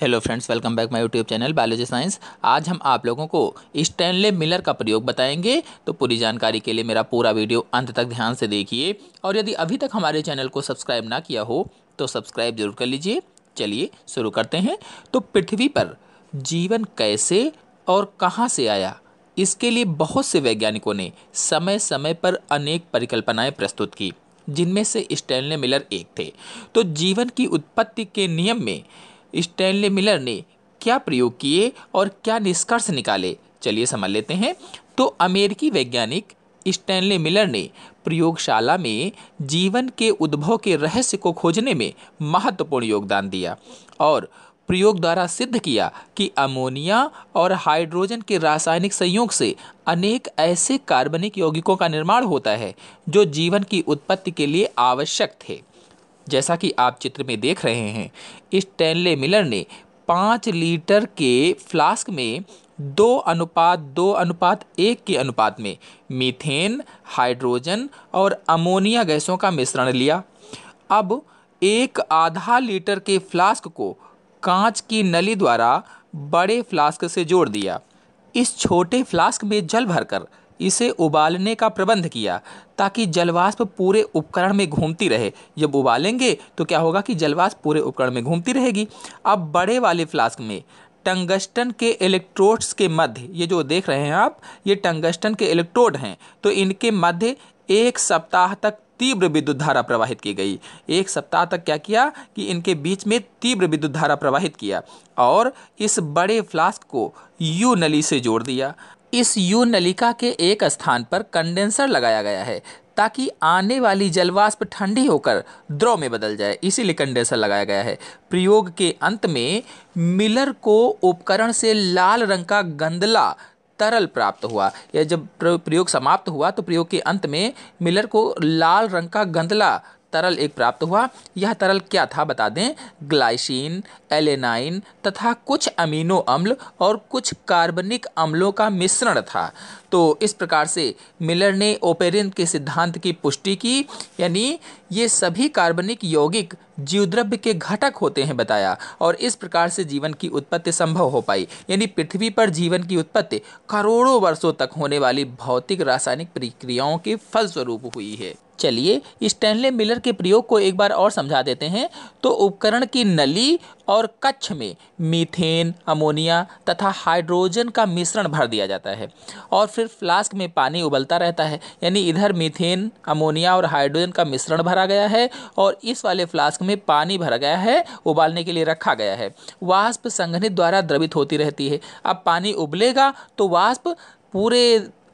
hello friends welcome back my YouTube channel biology science आज हम आप लोगों को स्टैनले मिलर का प्रयोग बताएंगे तो पूरी जानकारी के लिए मेरा पूरा वीडियो अंत तक ध्यान से देखिए और यदि अभी तक हमारे चैनल को सब्सक्राइब ना किया हो तो सब्सक्राइब जरूर कर लीजिए चलिए शुरू करते हैं तो पृथ्वी पर जीवन कैसे और कहाँ से आया इसके लिए बहुत से वैज्ञानिकों ने समय समय पर अनेक परिकल्पनाएँ प्रस्तुत की जिनमें से स्टैनले मिलर एक थे तो जीवन की उत्पत्ति के नियम में स्टैनले मिलर ने क्या प्रयोग किए और क्या निष्कर्ष निकाले चलिए समझ लेते हैं तो अमेरिकी वैज्ञानिक स्टैनले मिलर ने प्रयोगशाला में जीवन के उद्भव के रहस्य को खोजने में महत्वपूर्ण योगदान दिया और प्रयोग द्वारा सिद्ध किया कि अमोनिया और हाइड्रोजन के रासायनिक संयोग से अनेक ऐसे कार्बनिक यौगिकों का निर्माण होता है जो जीवन की उत्पत्ति के लिए आवश्यक थे जैसा कि आप चित्र में देख रहे हैं स्टैनले मिलर ने पाँच लीटर के फ्लास्क में दो अनुपात दो अनुपात एक के अनुपात में मीथेन हाइड्रोजन और अमोनिया गैसों का मिश्रण लिया अब एक आधा लीटर के फ्लास्क को कांच की नली द्वारा बड़े फ्लास्क से जोड़ दिया इस छोटे फ्लास्क में जल भरकर इसे उबालने का प्रबंध किया ताकि जलवाष्प पूरे उपकरण में घूमती रहे जब उबालेंगे तो क्या होगा कि जलवाष्प पूरे उपकरण में घूमती रहेगी अब बड़े वाले फ्लास्क में टंगस्टन के इलेक्ट्रोड्स के मध्य ये जो देख रहे हैं आप ये टंगस्टन के इलेक्ट्रोड हैं तो इनके मध्य एक सप्ताह तक तीव्र विद्युत धारा प्रवाहित की गई एक सप्ताह तक क्या किया कि इनके बीच में तीव्र विद्युत धारा प्रवाहित किया और इस बड़े फ्लास्क को यू नली से जोड़ दिया इस यू नलिका के एक स्थान पर कंडेंसर लगाया गया है ताकि आने वाली जलवाष्प ठंडी होकर द्रव में बदल जाए इसीलिए कंडेंसर लगाया गया है प्रयोग के अंत में मिलर को उपकरण से लाल रंग का गंदला तरल प्राप्त हुआ यह जब प्रयोग समाप्त हुआ तो प्रयोग के अंत में मिलर को लाल रंग का गंदला तरल एक प्राप्त हुआ यह तरल क्या था बता दें ग्लाइसिन एलेनाइन तथा कुछ अमीनो अम्ल और कुछ कार्बनिक अम्लों का मिश्रण था तो इस प्रकार से मिलर ने ओपेरिन के सिद्धांत की पुष्टि की यानी ये सभी कार्बनिक यौगिक जीवद्रव्य के घटक होते हैं बताया और इस प्रकार से जीवन की उत्पत्ति संभव हो पाई यानी पृथ्वी पर जीवन की उत्पत्ति करोड़ों वर्षों तक होने वाली भौतिक रासायनिक प्रक्रियाओं के फलस्वरूप हुई है चलिए स्टेनले मिलर के प्रयोग को एक बार और समझा देते हैं तो उपकरण की नली और कच्छ में मीथेन अमोनिया तथा हाइड्रोजन का मिश्रण भर दिया जाता है और फिर फ्लास्क में पानी उबलता रहता है यानी इधर मीथेन अमोनिया और हाइड्रोजन का मिश्रण भरा गया है और इस वाले फ्लास्क में पानी भरा गया है उबालने के लिए रखा गया है वाष्प संघनित द्वारा द्रवित होती रहती है अब पानी उबलेगा तो वाष्प पूरे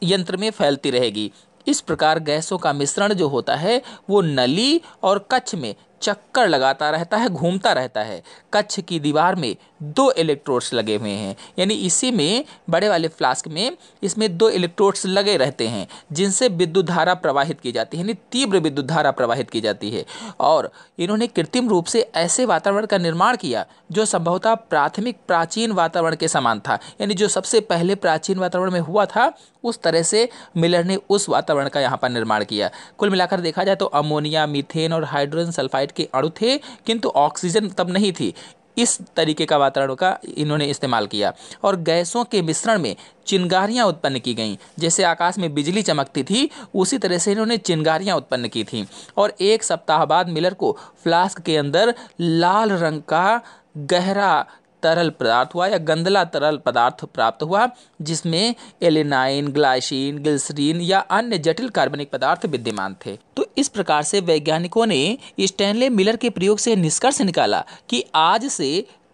यंत्र में फैलती रहेगी इस प्रकार गैसों का मिश्रण जो होता है वो नली और कच्छ में चक्कर लगाता रहता है घूमता रहता है कच्छ की दीवार में दो इलेक्ट्रोड्स लगे हुए हैं यानी इसी में बड़े वाले फ्लास्क में इसमें दो इलेक्ट्रोड्स लगे रहते हैं जिनसे विद्युत धारा प्रवाहित की जाती है यानी तीव्र विद्युत धारा प्रवाहित की जाती है और इन्होंने कृत्रिम रूप से ऐसे वातावरण का निर्माण किया जो संभवतः प्राथमिक प्राचीन वातावरण के समान था यानी जो सबसे पहले प्राचीन वातावरण में हुआ था उस तरह से मिलर ने उस वातावरण का यहाँ पर निर्माण किया कुल मिलाकर देखा जाए तो अमोनिया मीथेन और हाइड्रोजन सल्फाइड के अणु थे किंतु ऑक्सीजन तब नहीं थी इस तरीके का वातावरण का इन्होंने इस्तेमाल किया और गैसों के मिश्रण में चिंगारियाँ उत्पन्न की गईं जैसे आकाश में बिजली चमकती थी उसी तरह से इन्होंने चिंगारियाँ उत्पन्न की थीं और एक सप्ताह बाद मिलर को फ्लास्क के अंदर लाल रंग का गहरा तरल पदार्थ हुआ या गंदला तरल पदार्थ प्राप्त हुआ जिसमें एलिनाइन ग्लाइसिन ग्लिसरीन या अन्य जटिल कार्बनिक पदार्थ विद्यमान थे तो इस प्रकार से वैज्ञानिकों ने स्टैनले मिलर के प्रयोग से निष्कर्ष निकाला कि आज से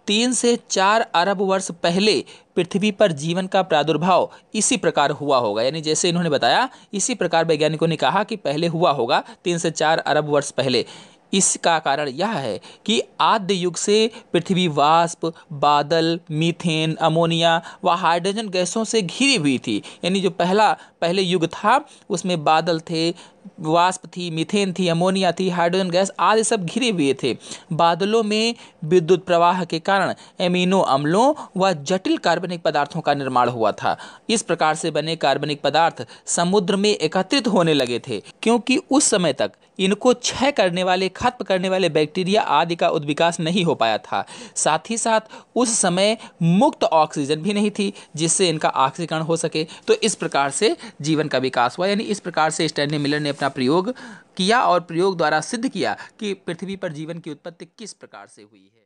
तीन से चार अरब वर्ष पहले पृथ्वी पर जीवन का प्रादुर्भाव इसी प्रकार हुआ होगा यानी जैसे इन्होंने बताया इसी प्रकार वैज्ञानिकों ने कहा कि पहले हुआ होगा तीन से चार अरब वर्ष पहले इसका कारण यह है कि आद्य युग से पृथ्वी वाष्प बादल मीथेन अमोनिया व हाइड्रोजन गैसों से घिरी हुई थी यानी जो पहला पहले युग था उसमें बादल थे वाष्प थी मीथेन थी अमोनिया थी हाइड्रोजन गैस आदि सब घिरे हुए थे बादलों में विद्युत प्रवाह के कारण एमिनो अम्लों व जटिल कार्बनिक पदार्थों का निर्माण हुआ था इस प्रकार से बने कार्बनिक पदार्थ समुद्र में एकत्रित होने लगे थे क्योंकि उस समय तक इनको क्षय करने वाले खत्म करने वाले बैक्टीरिया आदि का उद्विकास नहीं हो पाया था साथ ही साथ उस समय मुक्त ऑक्सीजन भी नहीं थी जिससे इनका ऑक्सीकरण हो सके तो इस प्रकार से जीवन का विकास हुआ यानी इस प्रकार से स्टैंडी मिलर ने अपना प्रयोग किया और प्रयोग द्वारा सिद्ध किया कि पृथ्वी पर जीवन की उत्पत्ति किस प्रकार से हुई है